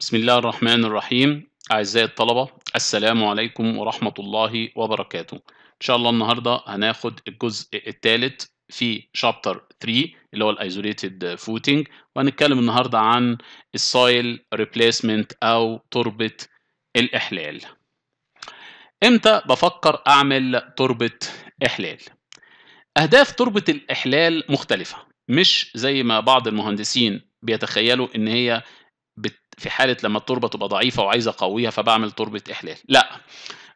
بسم الله الرحمن الرحيم أعزائي الطلبة السلام عليكم ورحمة الله وبركاته إن شاء الله النهاردة هناخد الجزء الثالث في شابتر 3 اللي هو الايزوليتد فوتنج uh, وهنتكلم النهاردة عن السايل ريبليسمنت أو تربة الإحلال إمتى بفكر أعمل تربة إحلال؟ أهداف تربة الإحلال مختلفة مش زي ما بعض المهندسين بيتخيلوا ان هي في حاله لما التربه تبقى ضعيفه وعايزه اقويها فبعمل تربه احلال لا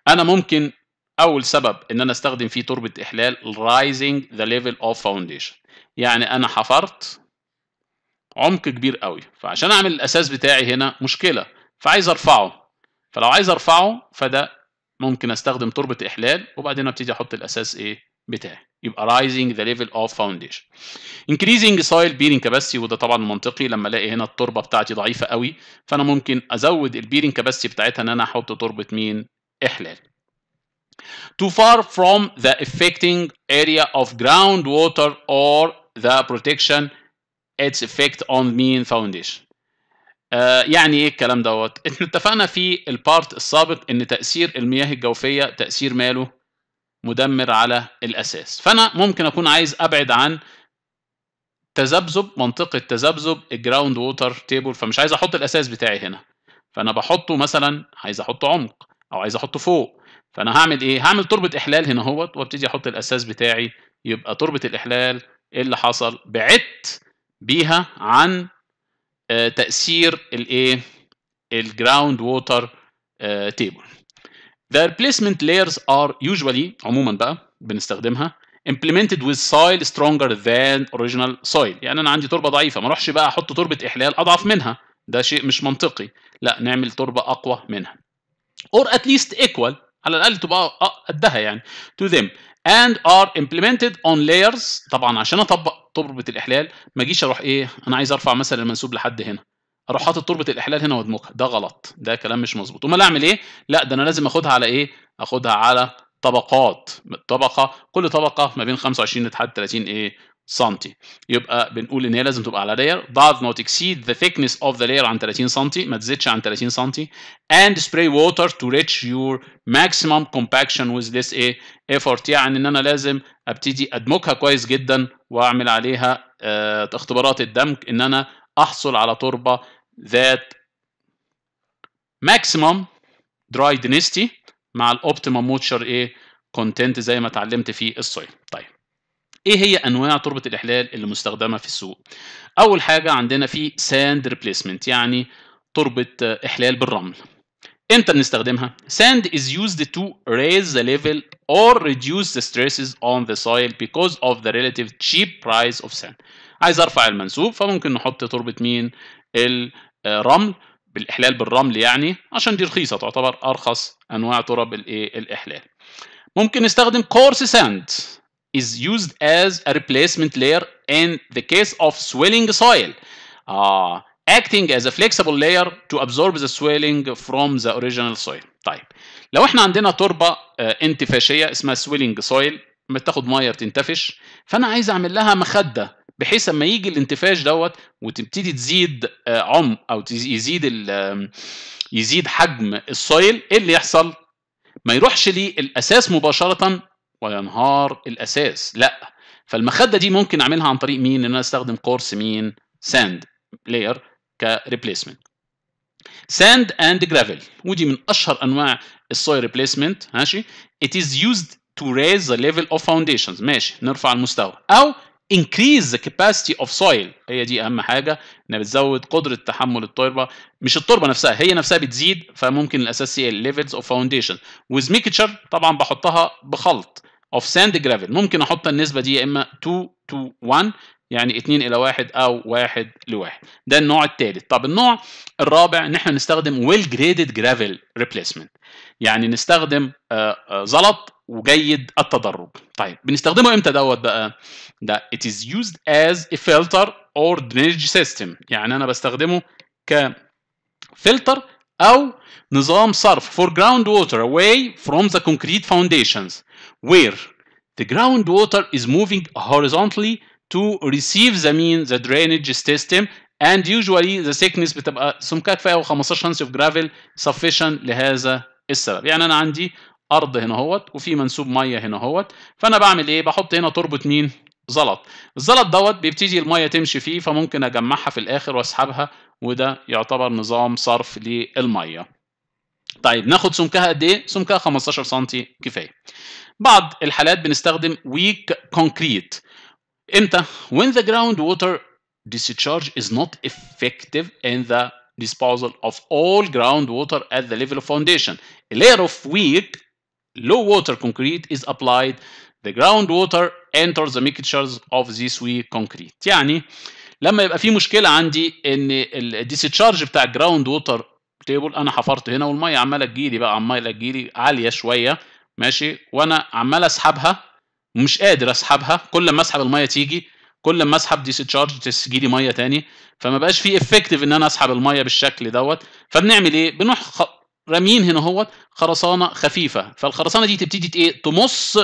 انا ممكن اول سبب ان انا استخدم فيه تربه احلال rising the level of foundation يعني انا حفرت عمق كبير قوي فعشان اعمل الاساس بتاعي هنا مشكله فعايز ارفعه فلو عايز ارفعه فده ممكن استخدم تربه احلال وبعدين ابتدي احط الاساس ايه بتاعي يبقى rising the level of foundation. increasing soil bearing capacity وده طبعا منطقي لما الاقي هنا التربه بتاعتي ضعيفه قوي فانا ممكن ازود البيرنج كاباسيتي بتاعتها ان انا احط تربه مين احلال too far from the affecting area of groundwater or the protection its effect on mean foundation آه يعني ايه الكلام دوت احنا اتفقنا في البارت السابق ان تاثير المياه الجوفيه تاثير ماله مدمر على الاساس فانا ممكن اكون عايز ابعد عن تذبذب منطقه تذبذب الجراوند ووتر تيبل فمش عايز احط الاساس بتاعي هنا فانا بحطه مثلا عايز احط عمق او عايز احطه فوق فانا هعمل ايه هعمل تربه احلال هنا اهوت وابتدي احط الاساس بتاعي يبقى تربه الاحلال اللي حصل بعدت بيها عن آه، تاثير الايه الجراوند ووتر تيبل The replacement layers are usually عموما بقى بنستخدمها implemented with soil stronger than original soil يعني انا عندي تربه ضعيفه ما اروحش بقى احط تربه احلال اضعف منها ده شيء مش منطقي لا نعمل تربه اقوى منها or at least equal على الاقل تبقى قدها يعني to them and are implemented on layers طبعا عشان اطبق تربه الاحلال ما اجيش اروح ايه انا عايز ارفع مثلا المنسوب لحد هنا اروح حاطط تربه الاحلال هنا وادمجها ده غلط ده كلام مش مظبوط امال اعمل ايه لا ده انا لازم اخدها على ايه اخدها على طبقات طبقه كل طبقه ما بين 25 لحد 30 ايه سنتي يبقى بنقول ان هي لازم تبقى على لاير does نوت اكسيد ذا ثيكنس اوف ذا لاير عن 30 سنتي ما تزيدش عن 30 سنتي اند سبراي ووتر تو ريتش يور ماكسيمم كومباكشن ويز ذس ايه افورت يعني ان انا لازم ابتدي ادمجها كويس جدا واعمل عليها آه، اختبارات الدمج ان انا احصل على تربه ذات ماكسيمم دراي دينستي مع الاوبتيمم موتشر ايه كونتنت زي ما اتعلمت في السويل طيب ايه هي انواع تربه الاحلال اللي مستخدمه في السوق اول حاجه عندنا في ساند ريبليسمنت يعني تربه احلال بالرمل امتى بنستخدمها sand is used to raise the level or reduce the stresses on the soil because of the relative cheap price of sand عايز ارفع المنسوب فممكن نحط تربه مين الرمل بالاحلال بالرمل يعني عشان دي رخيصه تعتبر ارخص انواع تراب الايه الاحلال ممكن نستخدم كورس ساند is used as a replacement layer in the case of swelling soil uh, acting as a flexible layer to absorb the swelling from the original soil طيب لو احنا عندنا تربه آه، انتفاشيه اسمها swelling soil بتاخد ميه بتنتفش فانا عايز اعمل لها مخده بحيث اما يجي الانتفاش دوت وتبتدي تزيد آه، عم او يزيد يزيد حجم السويل ايه اللي يحصل ما يروحش للاساس مباشره وينهار الاساس لا فالمخده دي ممكن اعملها عن طريق مين ان انا استخدم كورس مين ساند لاير كريبليسمنت ساند اند جرافل ودي من اشهر انواع السويل ريبليسمنت ماشي it is used to raise the level of foundations ماشي نرفع المستوى او increase the capacity of soil هي دي اهم حاجه انها بتزود قدره تحمل التربه مش التربه نفسها هي نفسها بتزيد فممكن الاساسي levels of foundation with mixture طبعا بحطها بخلط of sand gravel ممكن احط النسبه دي يا اما 2 to 1 يعني 2 الى 1 او 1 ل 1 ده النوع الثالث طب النوع الرابع ان احنا نستخدم ويل جريدد جرافل ريبليسمنت يعني نستخدم آه، آه، زلط وجيد التدرج طيب بنستخدمه امتى دوت بقى ده it is used as a filter or drainage system يعني انا بستخدمه ك فلتر او نظام صرف for ground water away from the concrete foundations where the ground water is moving horizontally to receive the mean the drainage system and usually the thickness بتبقى سمكه كفايه و 15 سنتي of gravel sufficient لهذا السبب يعني انا عندي ارض هنا اهوت وفي منسوب ميه هنا اهوت فانا بعمل ايه بحط هنا تربه مين زلط الزلط دوت بيبتدي الميه تمشي فيه فممكن اجمعها في الاخر واسحبها وده يعتبر نظام صرف للميه طيب ناخد سمكها قد ايه سمكها 15 سم كفايه بعض الحالات بنستخدم weak concrete امتى when the groundwater discharge is not effective in the disposal of all groundwater at the level of foundation a layer of weak low water concrete is applied the groundwater enters the mixtures of this weak concrete يعني لما يبقى في مشكله عندي ان discharge بتاع الجراوند ووتر تيبل انا حفرت هنا والميه عماله تجيلي بقى عماله تجيلي عاليه شويه ماشي وانا عمال اسحبها مش قادر اسحبها كل ما اسحب الميه تيجي كل ما اسحب discharge تجيلي ميه تاني فما بقاش في افكتيف ان انا اسحب الميه بالشكل دوت فبنعمل ايه بنروح راميين هنا اهوت خرسانه خفيفه فالخرسانه دي تبتدي ايه تمص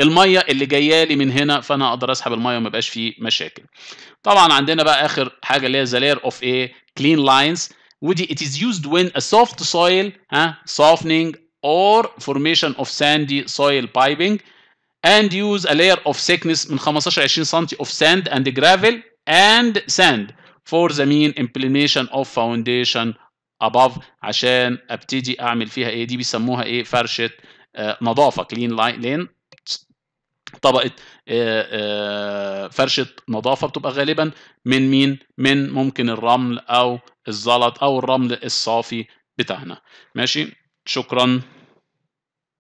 الميه اللي جايه لي من هنا فانا اقدر اسحب الميه وما يبقاش فيه مشاكل طبعا عندنا بقى اخر حاجه اللي هي the layer of a clean lines ودي it is used when a soft soil ها softening or formation of sandy soil piping and use a layer of thickness من 15 20 سم of sand and gravel and sand for the mean implementation of foundation above عشان ابتدي اعمل فيها ايه دي بيسموها ايه فرشه آه، نظافه كلين لين طبقه آه، آه، فرشه نظافه بتبقى غالبا من مين من ممكن الرمل او الزلط او الرمل الصافي بتاعنا ماشي شكرا